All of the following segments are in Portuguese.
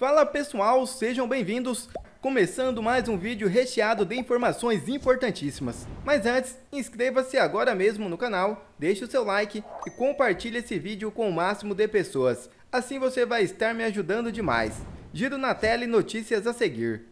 Fala pessoal, sejam bem-vindos! Começando mais um vídeo recheado de informações importantíssimas. Mas antes, inscreva-se agora mesmo no canal, deixe o seu like e compartilhe esse vídeo com o máximo de pessoas. Assim você vai estar me ajudando demais. Giro na tela e notícias a seguir.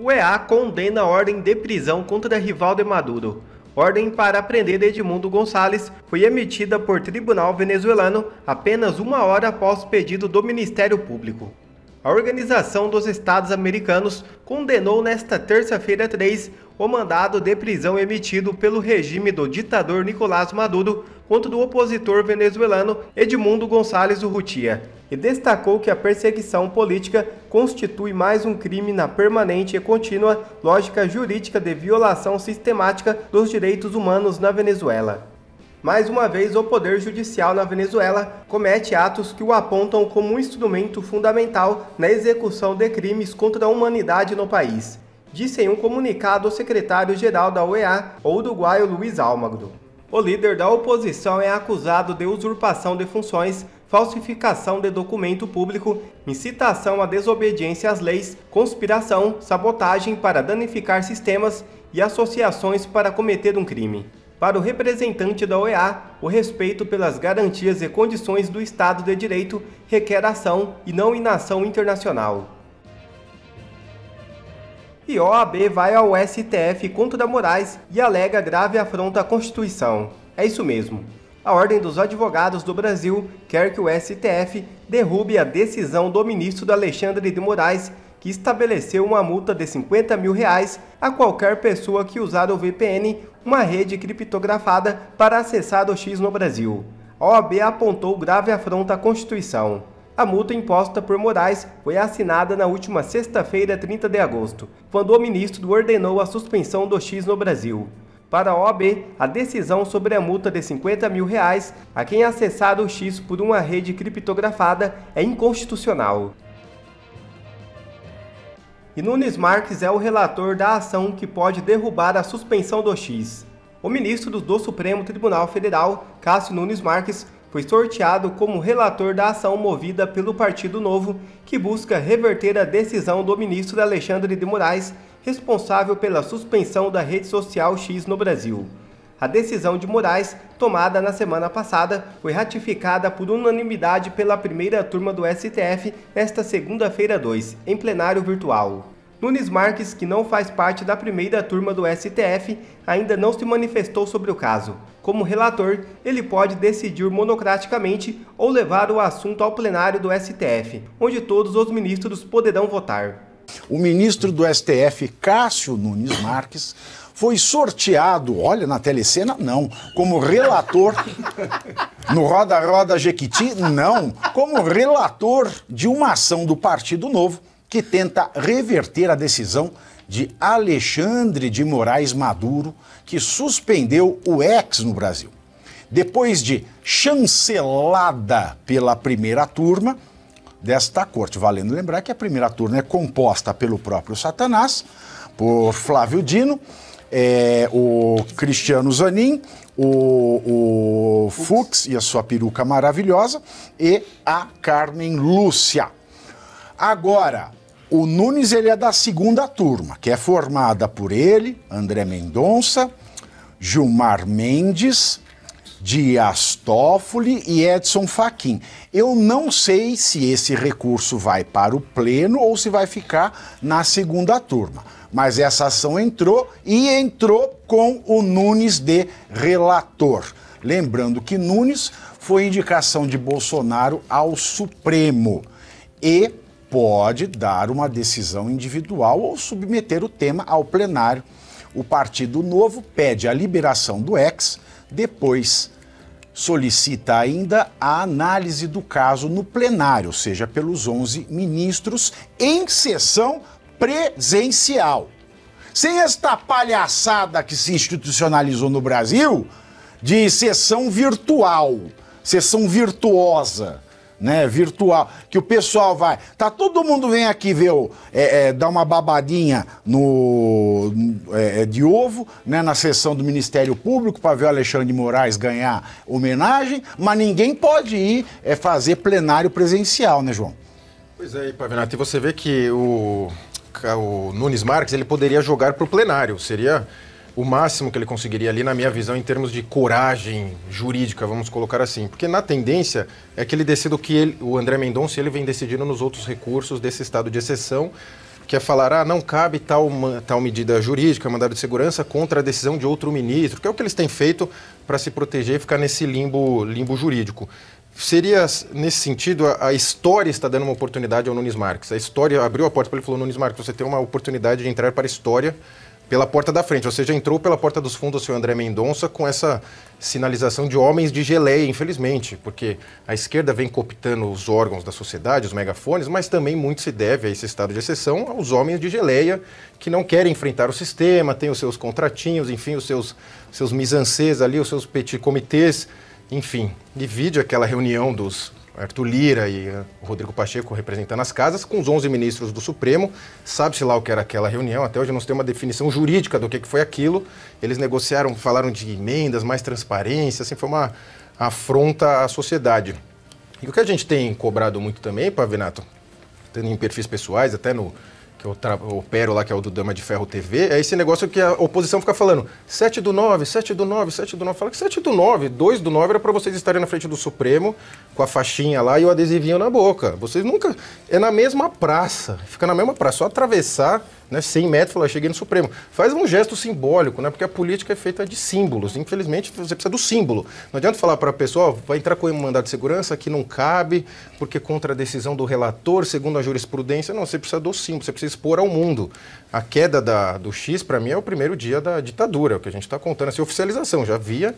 O EA condena a ordem de prisão contra rival de Maduro. Ordem para prender Edmundo Gonçalves foi emitida por tribunal venezuelano apenas uma hora após pedido do Ministério Público. A Organização dos Estados Americanos condenou nesta terça-feira 3 o mandado de prisão emitido pelo regime do ditador Nicolás Maduro quanto do opositor venezuelano Edmundo Gonçalves Urrutia, e destacou que a perseguição política constitui mais um crime na permanente e contínua lógica jurídica de violação sistemática dos direitos humanos na Venezuela. Mais uma vez, o Poder Judicial na Venezuela comete atos que o apontam como um instrumento fundamental na execução de crimes contra a humanidade no país, disse em um comunicado o secretário-geral da OEA, o uruguaio Luiz Almagro. O líder da oposição é acusado de usurpação de funções, falsificação de documento público, incitação à desobediência às leis, conspiração, sabotagem para danificar sistemas e associações para cometer um crime. Para o representante da OEA, o respeito pelas garantias e condições do Estado de Direito requer ação e não inação internacional e OAB vai ao STF contra Moraes e alega grave afronta à Constituição. É isso mesmo. A Ordem dos Advogados do Brasil quer que o STF derrube a decisão do ministro Alexandre de Moraes, que estabeleceu uma multa de 50 mil reais a qualquer pessoa que usar o VPN, uma rede criptografada, para acessar o X no Brasil. A OAB apontou grave afronta à Constituição. A multa imposta por Moraes foi assinada na última sexta-feira, 30 de agosto, quando o ministro ordenou a suspensão do X no Brasil. Para a OAB, a decisão sobre a multa de 50 mil reais a quem acessar o X por uma rede criptografada é inconstitucional. E Nunes Marques é o relator da ação que pode derrubar a suspensão do X. O ministro do Supremo Tribunal Federal, Cássio Nunes Marques, foi sorteado como relator da ação movida pelo Partido Novo, que busca reverter a decisão do ministro Alexandre de Moraes, responsável pela suspensão da rede social X no Brasil. A decisão de Moraes, tomada na semana passada, foi ratificada por unanimidade pela primeira turma do STF nesta segunda-feira 2, em plenário virtual. Nunes Marques, que não faz parte da primeira turma do STF, ainda não se manifestou sobre o caso. Como relator, ele pode decidir monocraticamente ou levar o assunto ao plenário do STF, onde todos os ministros poderão votar. O ministro do STF, Cássio Nunes Marques, foi sorteado, olha, na telecena, não, como relator. No Roda Roda Jequiti, não, como relator de uma ação do Partido Novo que tenta reverter a decisão de Alexandre de Moraes Maduro, que suspendeu o ex no Brasil. Depois de chancelada pela primeira turma desta corte, valendo lembrar que a primeira turma é composta pelo próprio Satanás, por Flávio Dino, é, o Cristiano Zanin, o, o Fux e a sua peruca maravilhosa e a Carmen Lúcia. Agora, o Nunes ele é da segunda turma, que é formada por ele, André Mendonça, Gilmar Mendes, Dias Toffoli e Edson Fachin. Eu não sei se esse recurso vai para o pleno ou se vai ficar na segunda turma, mas essa ação entrou e entrou com o Nunes de relator. Lembrando que Nunes foi indicação de Bolsonaro ao Supremo e pode dar uma decisão individual ou submeter o tema ao plenário. O Partido Novo pede a liberação do ex, depois solicita ainda a análise do caso no plenário, ou seja, pelos 11 ministros, em sessão presencial. Sem esta palhaçada que se institucionalizou no Brasil de sessão virtual, sessão virtuosa né, virtual, que o pessoal vai. Tá, todo mundo vem aqui ver o, é, é, dar uma babadinha no é, é de ovo, né, na sessão do Ministério Público para ver o Alexandre de Moraes ganhar homenagem, mas ninguém pode ir é, fazer plenário presencial, né, João? Pois é, Pavinato, e você vê que o, o Nunes Marques ele poderia jogar para o plenário, seria o máximo que ele conseguiria ali, na minha visão, em termos de coragem jurídica, vamos colocar assim. Porque na tendência é que ele decida o que ele, o André Mendonça ele vem decidindo nos outros recursos desse estado de exceção, que é falar, ah, não cabe tal, tal medida jurídica, mandado de segurança, contra a decisão de outro ministro, que é o que eles têm feito para se proteger e ficar nesse limbo, limbo jurídico. Seria, nesse sentido, a, a, história está dando uma oportunidade ao Nunes Marques. A história abriu a porta para ele e falou, Nunes Marques, você tem uma oportunidade de entrar para a história pela porta da frente. Você já entrou pela porta dos fundos, senhor André Mendonça, com essa sinalização de homens de geleia, infelizmente, porque a esquerda vem cooptando os órgãos da sociedade, os megafones, mas também muito se deve a esse estado de exceção aos homens de geleia que não querem enfrentar o sistema, têm os seus contratinhos, enfim, os seus, seus misancês ali, os seus petit comitês, enfim. divide aquela reunião dos Arthur Lira e eh, Rodrigo Pacheco representando as casas, com os 11 ministros do Supremo. Sabe-se lá o que era aquela reunião, até hoje não se tem uma definição jurídica do que foi aquilo. Eles negociaram, falaram de emendas, mais transparência, assim, foi uma afronta à sociedade. E o que a gente tem cobrado muito também, Pavinato, tendo em perfis pessoais, até no, que eu, eu opero lá, que é o do Dama de Ferro TV, é esse negócio que a oposição fica falando: 7 do 9, 7 do 9, 7 do 9. Fala que 7 do 9, 2 do 9 era para vocês estarem na frente do Supremo, com a faixinha lá e o adesivinho na boca. Vocês nunca. É na mesma praça, fica na mesma praça, só atravessar né, 100 metros, falar, cheguei no Supremo. Faz um gesto simbólico, né, porque a política é feita de símbolos. Infelizmente, você precisa do símbolo. Não adianta falar para a pessoa, vai entrar com um mandado de segurança que não cabe, porque contra a decisão do relator, segundo a jurisprudência. Não, você precisa do símbolo, você precisa expor ao mundo. A queda da, do X, para mim, é o primeiro dia da ditadura, é o que a gente está contando, essa assim, oficialização. Já havia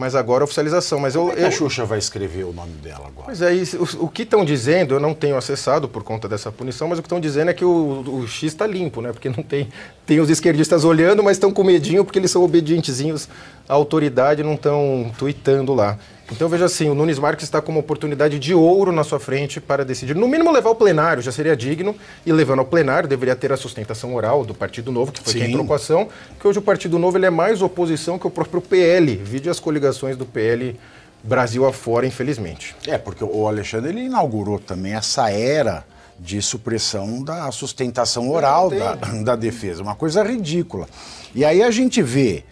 mas agora a é oficialização. Mas Como eu, eu... a Xuxa vai escrever o nome dela agora? Pois é, isso, o, o, que estão dizendo, eu não tenho acessado por conta dessa punição, mas o que estão dizendo é que o, o X está limpo, né? Porque não tem. Tem os esquerdistas olhando, mas estão com medinho porque eles são obedientezinhos à autoridade não estão tweetando lá. Então veja assim, o Nunes Marques está com uma oportunidade de ouro na sua frente para decidir, no mínimo levar ao plenário, já seria digno, e levando ao plenário deveria ter a sustentação oral do Partido Novo, que foi Sim. quem entrou com a ação, que hoje o Partido Novo ele é mais oposição que o próprio PL, vide as coligações do PL Brasil afora, infelizmente. É, porque o Alexandre ele inaugurou também essa era de supressão da sustentação oral da, da defesa, uma coisa ridícula. E aí a gente vê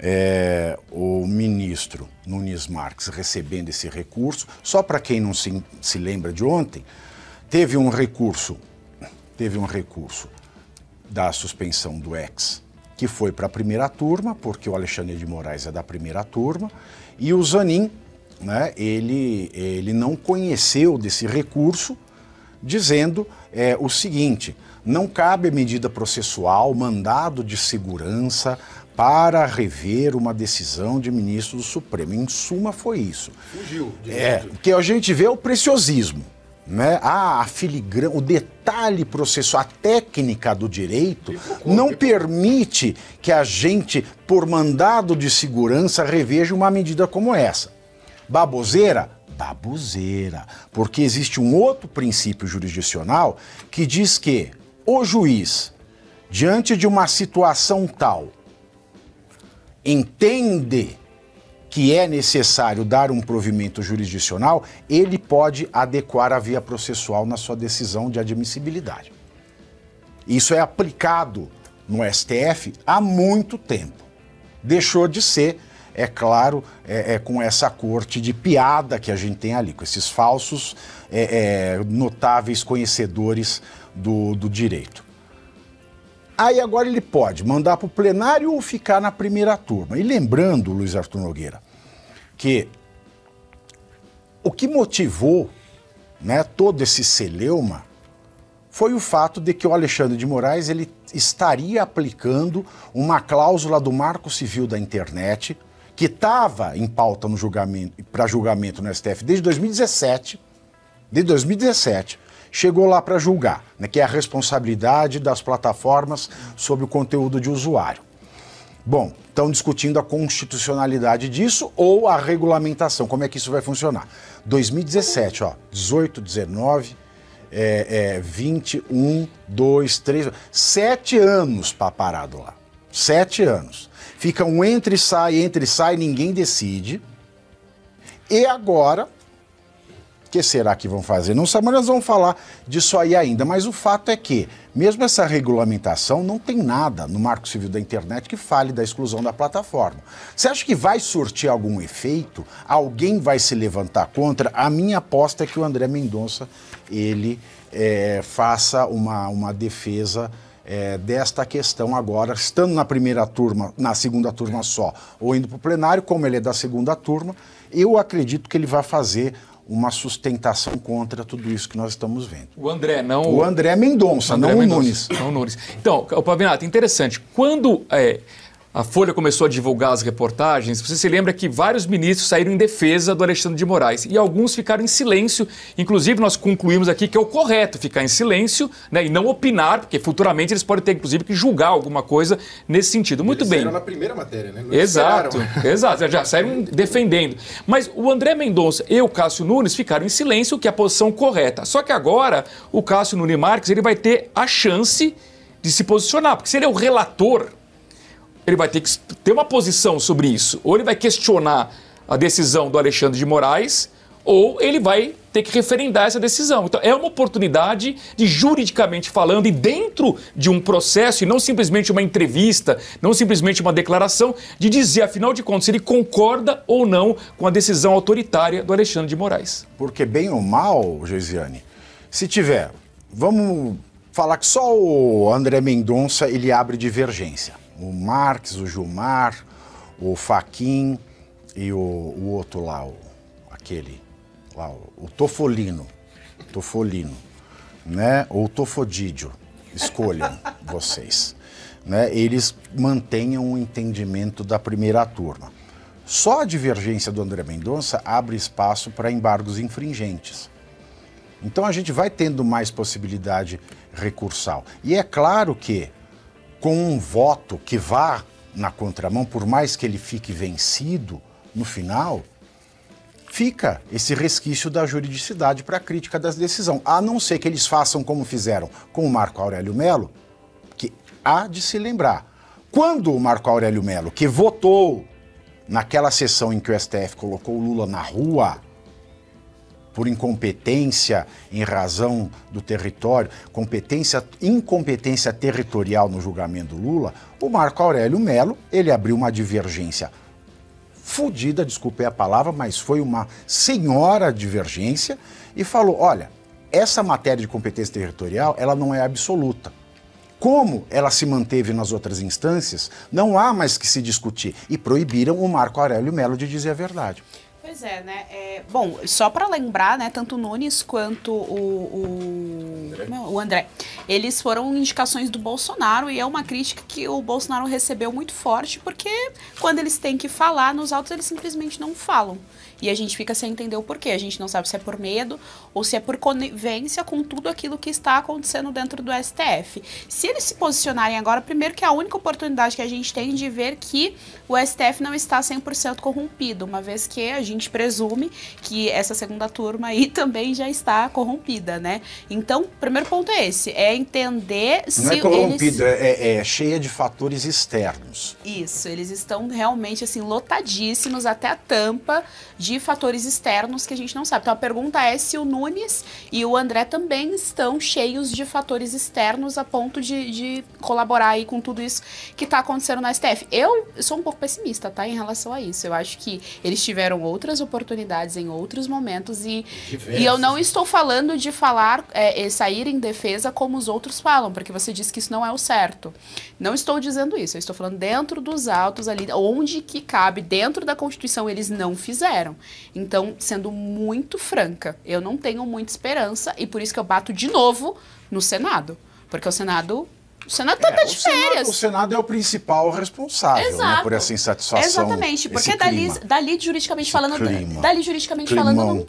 é, o ministro Nunes Marques recebendo esse recurso. Só para quem não se, se lembra de ontem, teve um recurso, teve um recurso da suspensão do ex que foi para a primeira turma, porque o Alexandre de Moraes é da primeira turma, e o Zanin, né, ele, ele não conheceu desse recurso, dizendo é, o seguinte: não cabe medida processual, mandado de segurança, para rever uma decisão de ministro do Supremo. Em suma, foi isso. Fugiu. É, que a gente vê o preciosismo. Né? Ah, a filigrana, o detalhe processual, a técnica do direito tipo não permite que a gente, por mandado de segurança, reveja uma medida como essa. Baboseira? Baboseira. Porque existe um outro princípio jurisdicional que diz que o juiz, diante de uma situação tal, entende que é necessário dar um provimento jurisdicional, ele pode adequar a via processual na sua decisão de admissibilidade. Isso é aplicado no STF há muito tempo. Deixou de ser, é claro, é, é com essa corte de piada que a gente tem ali, com esses falsos é, é notáveis conhecedores do, do direito. Aí agora ele pode mandar para o plenário ou ficar na primeira turma. E lembrando, Luiz Arthur Nogueira, que o que motivou né, todo esse celeuma foi o fato de que o Alexandre de Moraes ele estaria aplicando uma cláusula do Marco Civil da Internet que estava em pauta para julgamento no STF desde 2017, de 2017, chegou lá para julgar, né, que é a responsabilidade das plataformas sobre o conteúdo de usuário. Bom, estão discutindo a constitucionalidade disso ou a regulamentação, como é que isso vai funcionar. 2017, ó, 18, 19, é, é, 21, 2, 3, 7 anos para parado lá. Sete anos. Fica um entre e sai, entre e sai, ninguém decide. E agora que será que vão fazer? Não sabemos, nós vamos falar disso aí ainda, mas o fato é que, mesmo essa regulamentação, não tem nada no Marco Civil da Internet que fale da exclusão da plataforma. Você acha que vai surtir algum efeito? Alguém vai se levantar contra? A minha aposta é que o André Mendonça ele é, faça uma, uma defesa. É, desta questão agora, estando na primeira turma, na segunda turma só, ou indo para o plenário, como ele é da segunda turma, eu acredito que ele vai fazer uma sustentação contra tudo isso que nós estamos vendo. O André, não. O André Mendonça, o André não Mendonça, o Nunes. Não o Nunes. Então, Pavinato, interessante. Quando. É, a Folha começou a divulgar as reportagens, você se lembra que vários ministros saíram em defesa do Alexandre de Moraes e alguns ficaram em silêncio. Inclusive, nós concluímos aqui que é o correto ficar em silêncio né, e não opinar, porque futuramente eles podem ter, inclusive, que julgar alguma coisa nesse sentido. Muito eles bem. na primeira matéria, né? Não exato, exato. Já saíram defendendo. Mas o André Mendonça e o Cássio Nunes ficaram em silêncio, que é a posição correta. Só que agora o Cássio Nunes Marques ele vai ter a chance de se posicionar, porque se ele é o relator ele vai ter que ter uma posição sobre isso. Ou ele vai questionar a decisão do Alexandre de Moraes, ou ele vai ter que referendar essa decisão. Então, é uma oportunidade de, juridicamente falando, e dentro de um processo, e não simplesmente uma entrevista, não simplesmente uma declaração, de dizer, afinal de contas, se ele concorda ou não com a decisão autoritária do Alexandre de Moraes. Porque, bem ou mal, Josiane, se tiver, vamos falar que só o André Mendonça ele abre divergência o Marx, o Gilmar, o Faquin e o, o, outro lá, o, aquele, lá, o, o Tofolino, Tofolino, né? Ou Tofodídio, escolham vocês. Né? Eles mantenham o um entendimento da primeira turma. Só a divergência do André Mendonça abre espaço para embargos infringentes. Então a gente vai tendo mais possibilidade recursal. E é claro que com um voto que vá na contramão, por mais que ele fique vencido no final, fica esse resquício da juridicidade para a crítica das decisões, a não ser que eles façam como fizeram com o Marco Aurélio Melo, que há de se lembrar. Quando o Marco Aurélio Melo, que votou naquela sessão em que o STF colocou o Lula na rua, por incompetência em razão do território, competência, incompetência territorial no julgamento do Lula, o Marco Aurélio Melo, ele abriu uma divergência fudida, desculpei a palavra, mas foi uma senhora divergência e falou, olha, essa matéria de competência territorial, ela não é absoluta. Como ela se manteve nas outras instâncias, não há mais que se discutir. E proibiram o Marco Aurélio Melo de dizer a verdade. Pois é, né? É, bom, só para lembrar, né, tanto o Nunes quanto o, o André. o, André. eles foram indicações do Bolsonaro e é uma crítica que o Bolsonaro recebeu muito forte, porque quando eles têm que falar nos autos, eles simplesmente não falam. E a gente fica sem entender o porquê. A gente não sabe se é por medo ou se é por conivência com tudo aquilo que está acontecendo dentro do STF. Se eles se posicionarem agora, primeiro que é a única oportunidade que a gente tem de ver que o STF não está 100% corrompido, uma vez que a gente presume que essa segunda turma aí também já está corrompida, né? Então, o primeiro ponto é esse, é entender não se Não é corrompido, eles... É, é, é cheia de fatores externos. Isso, eles estão realmente, assim, lotadíssimos até a tampa de de fatores externos que a gente não sabe. Então a pergunta é se o Nunes e o André também estão cheios de fatores externos a ponto de, de colaborar aí com tudo isso que está acontecendo na STF. Eu sou um pouco pessimista, tá? Em relação a isso. Eu acho que eles tiveram outras oportunidades em outros momentos e, e eu não estou falando de falar, é, sair em defesa como os outros falam, porque você disse que isso não é o certo. Não estou dizendo isso, eu estou falando dentro dos autos ali, onde que cabe, dentro da Constituição eles não fizeram. Então, sendo muito franca, eu não tenho muita esperança e por isso que eu bato de novo no Senado. Porque o Senado o Senado está é, tá de férias. Senado, o Senado é o principal responsável né, por essa insatisfação. Exatamente, porque dali, dali juridicamente esse falando, clima. dali juridicamente Climão. falando não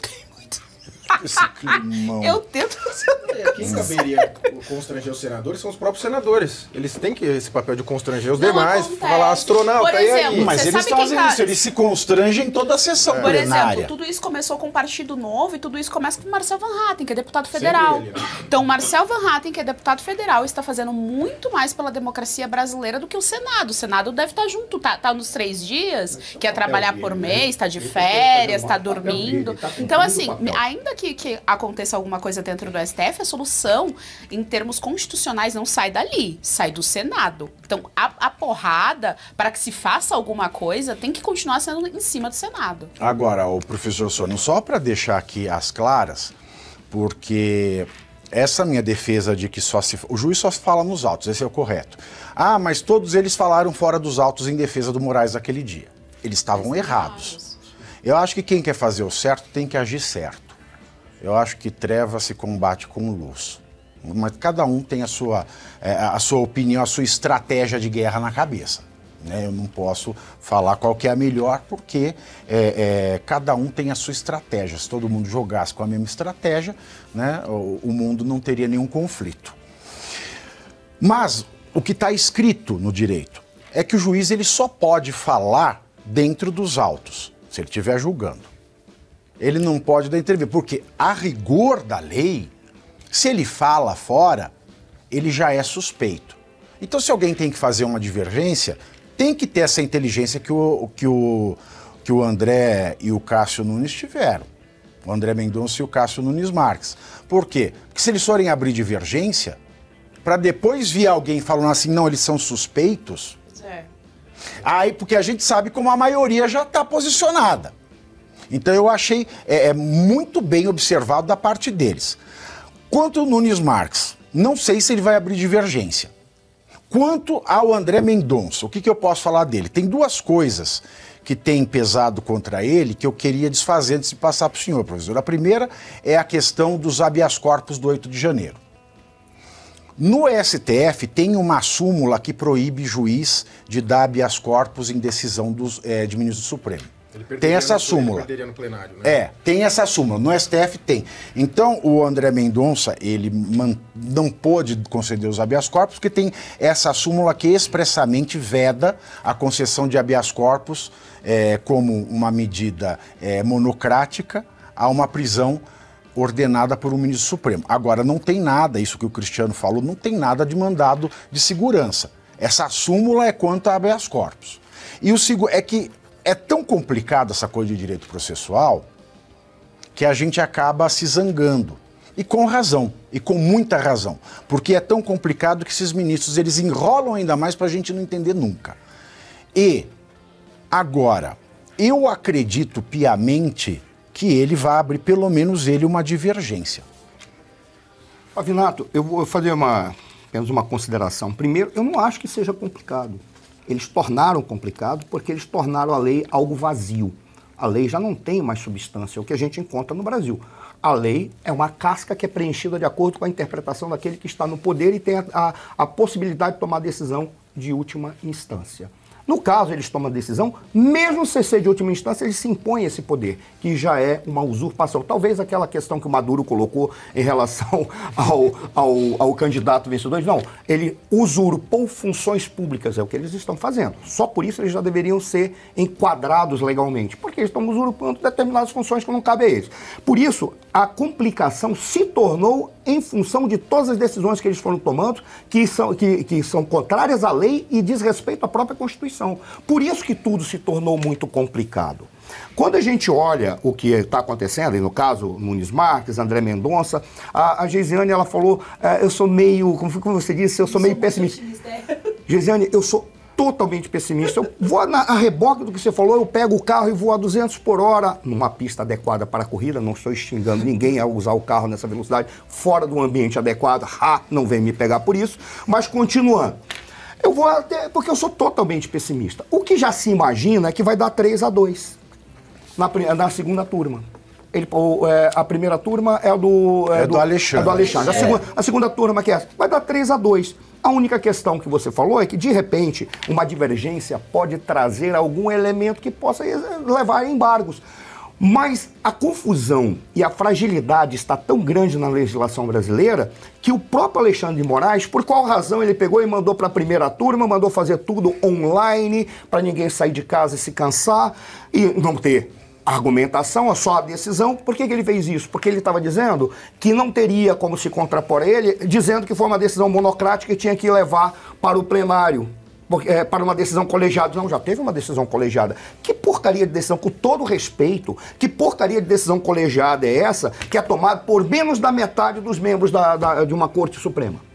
esse climão. Eu tento fazer Quem saberia constranger os senadores são os próprios senadores. Eles têm que esse papel de constranger os não demais. Falar ah, astronauta, Por exemplo, aí? Mas eles fazem tá- isso, eles se constrangem em toda a sessão é. Por exemplo, tudo isso começou com o Partido Novo e tudo isso começa com Marcel Van Hatten, que é deputado federal. Ele, né? Então, Marcel Van Hatten, que é deputado federal, está fazendo muito mais pela democracia brasileira do que o Senado. O Senado deve estar junto, tá, tá nos três dias, quer é, é trabalhar dele, por né? mês, está né? de férias, está dormindo. Dele, tá então, assim, ainda que, que aconteça alguma coisa dentro do STF, a solução, em termos constitucionais, não sai dali, sai do Senado. Então, a, a porrada, para que se faça alguma coisa, tem que continuar sendo em cima do Senado. Agora, o professor Sono, só para deixar aqui as claras, porque essa minha defesa de que só se, o juiz só fala nos autos, esse é o correto. Ah, mas todos eles falaram fora dos autos em defesa do Moraes aquele dia. Eles estavam errados. Eu acho que quem quer fazer o certo tem que agir certo. Eu acho que treva se combate com luz. Mas cada um tem a sua, é, a sua opinião, a sua estratégia de guerra na cabeça. Né? Eu não posso falar qual que é a melhor, porque é, é, cada um tem a sua estratégia. Se todo mundo jogasse com a mesma estratégia, né, o, o mundo não teria nenhum conflito. Mas o que está escrito no direito é que o juiz ele só pode falar dentro dos autos, se ele estiver julgando ele não pode dar entrevista, porque a rigor da lei, se ele fala fora, ele já é suspeito. Então, se alguém tem que fazer uma divergência, tem que ter essa inteligência que o, que o, que o André e o Cássio Nunes tiveram. O André Mendonça e o Cássio Nunes Marques. Por quê? Porque se eles forem abrir divergência, para depois vir alguém falando assim, não, eles são suspeitos. É. Aí, porque a gente sabe como a maioria já está posicionada. Então eu achei é, é, muito bem observado da parte deles. Quanto ao Nunes Marques, não sei se ele vai abrir divergência. Quanto ao André Mendonça, o que, que eu posso falar dele? Tem duas coisas que tem pesado contra ele que eu queria desfazer antes de passar para o senhor, professor. A primeira é a questão dos habeas corpus do 8 de janeiro. No STF tem uma súmula que proíbe juiz de dar habeas corpus em decisão dos, é, de ministro do Supremo tem essa no, súmula. Plenário, né? É, tem essa súmula. No STF tem. Então, o André Mendonça, ele man, não pôde conceder os habeas corpus, porque tem essa súmula que expressamente veda a concessão de habeas corpus é, como uma medida é, monocrática a uma prisão ordenada por um ministro supremo. Agora, não tem nada, isso que o Cristiano falou, não tem nada de mandado de segurança. Essa súmula é quanto a habeas corpus. E o segundo é que é tão complicada essa coisa de direito processual que a gente acaba se zangando. E com razão, e com muita razão, porque é tão complicado que esses ministros eles enrolam ainda mais para a gente não entender nunca. E agora, eu acredito piamente que ele vai abrir, pelo menos ele, uma divergência. Avinato, eu vou fazer uma, apenas uma consideração. Primeiro, eu não acho que seja complicado. Eles tornaram complicado porque eles tornaram a lei algo vazio. A lei já não tem mais substância, é o que a gente encontra no Brasil. A lei é uma casca que é preenchida de acordo com a interpretação daquele que está no poder e tem a, a, a possibilidade de tomar decisão de última instância. No caso, eles tomam a decisão, mesmo se ser de última instância, eles se impõem esse poder, que já é uma usurpação. Talvez aquela questão que o Maduro colocou em relação ao, ao, ao candidato vencedor. Não, ele usurpou funções públicas, é o que eles estão fazendo. Só por isso eles já deveriam ser enquadrados legalmente, porque eles estão usurpando determinadas funções que não cabem a eles. Por isso, a complicação se tornou em função de todas as decisões que eles foram tomando, que são, que, que são contrárias à lei e diz respeito à própria Constituição. Por isso que tudo se tornou muito complicado. Quando a gente olha o que está acontecendo, e no caso Nunes Marques, André Mendonça, a, a Geisiane ela falou, é, eu sou meio, como você disse, eu sou eu meio sou pessimista. É. Geisiane, eu sou totalmente pessimista. Eu vou na, a reboque do que você falou, eu pego o carro e vou a 200 por hora numa pista adequada para a corrida. Não estou xingando ninguém a usar o carro nessa velocidade, fora do ambiente adequado. Ha, não vem me pegar por isso. Mas continuando. Eu vou até. Porque eu sou totalmente pessimista. O que já se imagina é que vai dar 3 a 2 na, na segunda turma. Ele, é, a primeira turma é a do, é, é do, do, Alexandre. É do Alexandre. A, é. segunda, a segunda turma que é essa. Vai dar 3 a 2 a única questão que você falou é que, de repente, uma divergência pode trazer algum elemento que possa eh, levar a embargos. Mas a confusão e a fragilidade está tão grande na legislação brasileira que o próprio Alexandre de Moraes, por qual razão ele pegou e mandou para a primeira turma, mandou fazer tudo online para ninguém sair de casa e se cansar e não ter argumentação, a a decisão. Por que, que ele fez isso? Porque ele estava dizendo que não teria como se contrapor a ele, dizendo que foi uma decisão monocrática e tinha que levar para o plenário. Porque, é, para uma decisão colegiada. Não, já teve uma decisão colegiada. Que porcaria de decisão, com todo respeito, que porcaria de decisão colegiada é essa que é tomada por menos da metade dos membros da, da de uma Corte Suprema?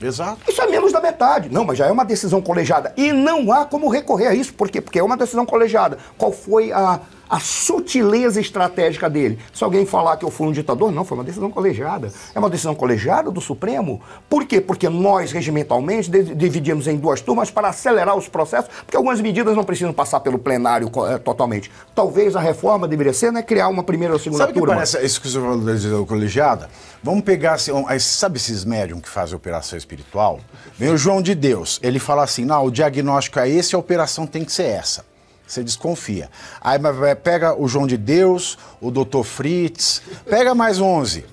Exato. Isso é menos da metade. Não, mas já é uma decisão colegiada. E não há como recorrer a isso. Por quê? Porque é uma decisão colegiada. Qual foi a, a sutileza estratégica dele. Se alguém falar que eu fui um ditador, não, foi uma decisão colegiada. É uma decisão colegiada do Supremo. Por quê? Porque nós, regimentalmente, dividimos em duas turmas para acelerar os processos, porque algumas medidas não precisam passar pelo plenário é, totalmente. Talvez a reforma deveria ser né, criar uma primeira ou segunda Sabe turma. Que parece isso que você falou da decisão colegiada? Vamos pegar, assim, sabe esses médium que fazem operação espiritual? Vem o João de Deus, ele fala assim, não, o diagnóstico é esse, a operação tem que ser essa. Você desconfia. Aí pega o João de Deus, o Dr. Fritz, pega mais 11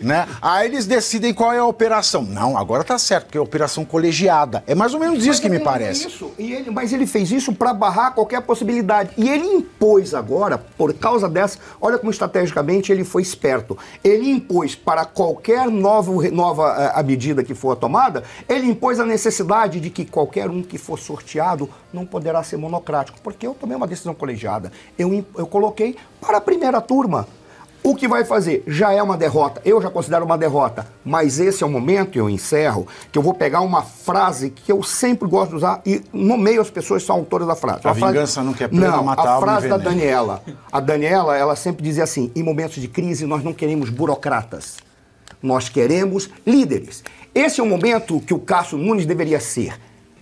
né? Aí eles decidem qual é a operação. Não, agora tá certo, porque é operação colegiada. É mais ou menos isso mas que me parece. Isso, e ele, mas ele fez isso para barrar qualquer possibilidade. E ele impôs agora, por causa dessa, olha como estrategicamente ele foi esperto. Ele impôs para qualquer novo, nova eh, a medida que for tomada, ele impôs a necessidade de que qualquer um que for sorteado não poderá ser monocrático, porque eu tomei uma decisão colegiada. Eu, eu coloquei para a primeira turma o que vai fazer? Já é uma derrota. Eu já considero uma derrota. Mas esse é o momento, e eu encerro, que eu vou pegar uma frase que eu sempre gosto de usar e no meio as pessoas são autoras da frase. A, a vingança não quer plena, não, matar a frase da Daniela. A Daniela, ela sempre dizia assim, em momentos de crise nós não queremos burocratas. Nós queremos líderes. Esse é o momento que o Cássio Nunes deveria ser.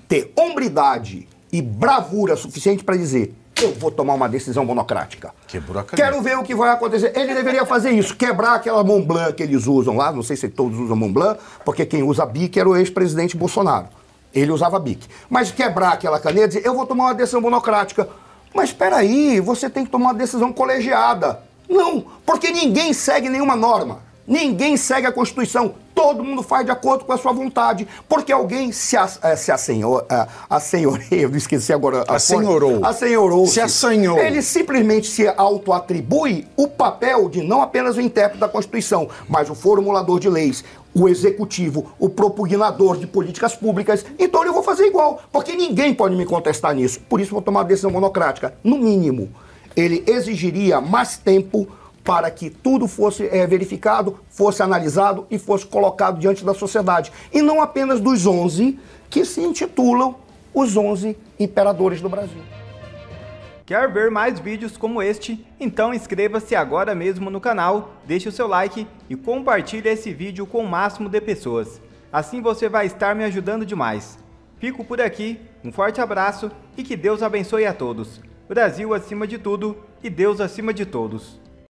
Ter hombridade e bravura suficiente para dizer eu vou tomar uma decisão monocrática. Quebrou a caneta. Quero ver o que vai acontecer. Ele deveria fazer isso, quebrar aquela Montblanc que eles usam lá, não sei se todos usam Montblanc, porque quem usa BIC era o ex-presidente Bolsonaro. Ele usava BIC. Mas quebrar aquela caneta, dizer, eu vou tomar uma decisão monocrática. Mas espera aí, você tem que tomar uma decisão colegiada. Não, porque ninguém segue nenhuma norma. Ninguém segue a Constituição. Todo mundo faz de acordo com a sua vontade. Porque alguém se, a, eh, se assenhor, a, eh, assenhoreia, eu esqueci agora. A senhorou a senhorou Se assanhou. Ele simplesmente se autoatribui o papel de não apenas o intérprete da Constituição, mas o formulador de leis o executivo, o propugnador de políticas públicas, então eu vou fazer igual, porque ninguém pode me contestar nisso. Por isso vou tomar uma decisão monocrática. No mínimo, ele exigiria mais tempo para que tudo fosse é, verificado, fosse analisado e fosse colocado diante da sociedade. E não apenas dos 11 que se intitulam os 11 imperadores do Brasil. Quer ver mais vídeos como este? Então inscreva-se agora mesmo no canal, deixe o seu like e compartilhe esse vídeo com o máximo de pessoas. Assim você vai estar me ajudando demais. Fico por aqui, um forte abraço e que Deus abençoe a todos. Brasil acima de tudo e Deus acima de todos.